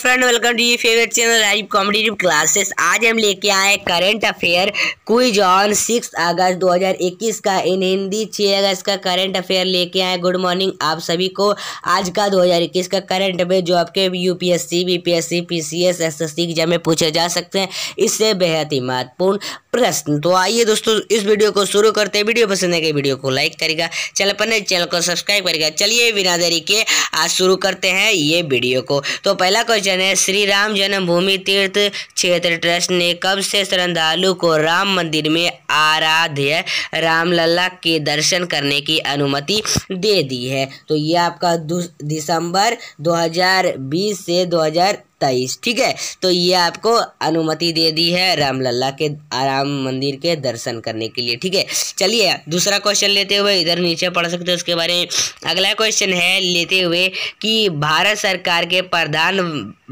friend welcome to you favourite channel Rajiv competitive classes आज हम लेके आए current affair quiz on six अगस्त 2021 का इन हिंदी छः अगस्त का करंट अफेयर लेके आए गुड मॉर्निंग आप सभी को आज का 2021 का करंट अफेयर जो आपके UPSC BPSC PCS SSC exam में पूछे जा सकते हैं इससे बेहद ही महत्वपूर्ण प्रश्न तो आइए दोस्तों इस वीडियो को शुरू करते हैं वीडियो पसंद है तो वीडियो को लाइक करेगा चल अपने चैनल को सब्सक्राइब करेगा चलिए बिना देरी के आज शुरू करते हैं ये वीडियो को तो पहला क्वेश्चन है श्री राम जन्मभूमि तीर्थ क्षेत्र ट्रस्ट ने कब से श्रद्धालु को राम मंदिर में आराध्य रामलला के दर्शन करने की अनुमति दे दी है तो ये आपका दिसंबर 2020 से तेईस ठीक है तो ये आपको अनुमति दे दी है रामलला के राम मंदिर के दर्शन करने के लिए ठीक है चलिए दूसरा क्वेश्चन लेते हुए इधर नीचे पढ़ सकते हो उसके बारे में अगला क्वेश्चन है लेते हुए कि भारत सरकार के प्रधान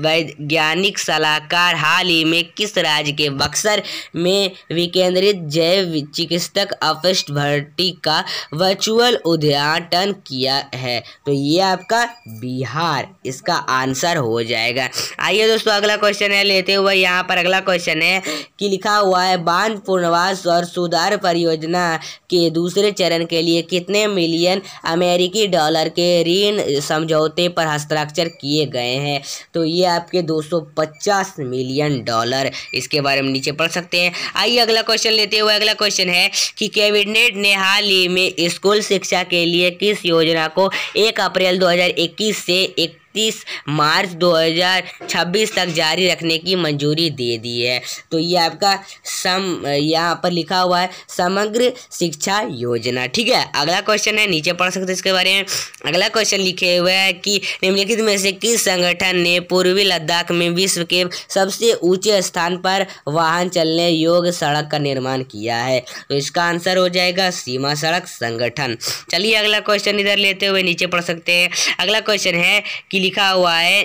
वैज्ञानिक सलाहकार हाल ही में किस राज्य के बक्सर में विकेंद्रित जैव चिकित्सक अफस्ट भर्ती का वर्चुअल उद्घाटन किया है तो ये आपका बिहार इसका आंसर हो जाएगा आइए दोस्तों अगला क्वेश्चन है लेते हुए यहाँ पर अगला क्वेश्चन है कि लिखा हुआ है बांध पुनर्वास और सुधार परियोजना के दूसरे चरण के लिए कितने मिलियन अमेरिकी डॉलर के ऋण समझौते पर हस्ताक्षर किए गए हैं तो ये आपके दो मिलियन डॉलर इसके बारे में नीचे पढ़ सकते हैं आइए अगला क्वेश्चन लेते हुए अगला क्वेश्चन है कि कैबिनेट ने हाल ही में स्कूल शिक्षा के लिए किस योजना को एक अप्रैल 2021 से इकतीस मार्च 2026 तक जारी रखने की मंजूरी दे दी है तो ये आपका सम यहाँ पर लिखा हुआ है समग्र शिक्षा योजना ठीक है अगला क्वेश्चन है नीचे पढ़ सकते इसके बारे में अगला क्वेश्चन लिखे हुए है कि निम्नलिखित में से किस संगठन ने पूर्वी लद्दाख में विश्व के सबसे ऊंचे स्थान पर वाहन चलने योग्य सड़क का निर्माण किया है तो इसका आंसर हो जाएगा सीमा सड़क संगठन चलिए अगला क्वेश्चन इधर लेते हुए नीचे पढ़ सकते हैं अगला क्वेश्चन है कि लिखा हुआ है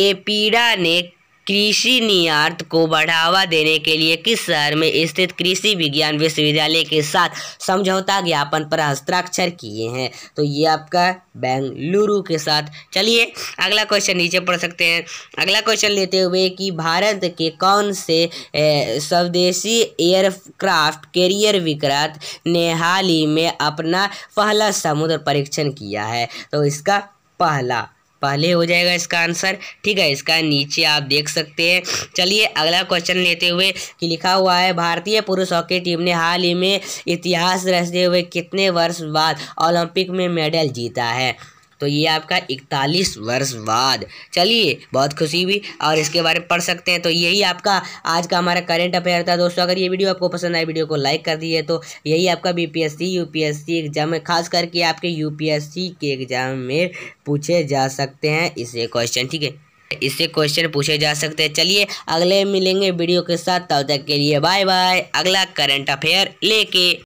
एपीडा ने कृषि निर्यात को बढ़ावा देने के लिए किस शहर में स्थित कृषि विज्ञान विश्वविद्यालय के साथ समझौता ज्ञापन पर हस्ताक्षर किए हैं तो ये आपका बेंगलुरु के साथ चलिए अगला क्वेश्चन नीचे पढ़ सकते हैं अगला क्वेश्चन लेते हुए कि भारत के कौन से स्वदेशी एयरक्राफ्ट कैरियर विक्रांत ने हाल ही में अपना पहला समुद्र परीक्षण किया है तो इसका पहला पहले हो जाएगा इसका आंसर ठीक है इसका नीचे आप देख सकते हैं चलिए अगला क्वेश्चन लेते हुए कि लिखा हुआ है भारतीय पुरुष हॉकी टीम ने हाल ही में इतिहास रचते हुए कितने वर्ष बाद ओलंपिक में मेडल जीता है तो ये आपका इकतालीस वर्ष बाद चलिए बहुत खुशी हुई और इसके बारे में पढ़ सकते हैं तो यही आपका आज का हमारा करंट अफेयर था दोस्तों अगर ये वीडियो आपको पसंद आए वीडियो को लाइक कर दिए तो यही आपका बी पी एग्जाम में खास करके आपके यू के एग्जाम में पूछे जा सकते हैं इसे क्वेश्चन ठीक है इससे क्वेश्चन पूछे जा सकते हैं चलिए अगले मिलेंगे वीडियो के साथ तब तक के लिए बाय बाय अगला करंट अफेयर लेके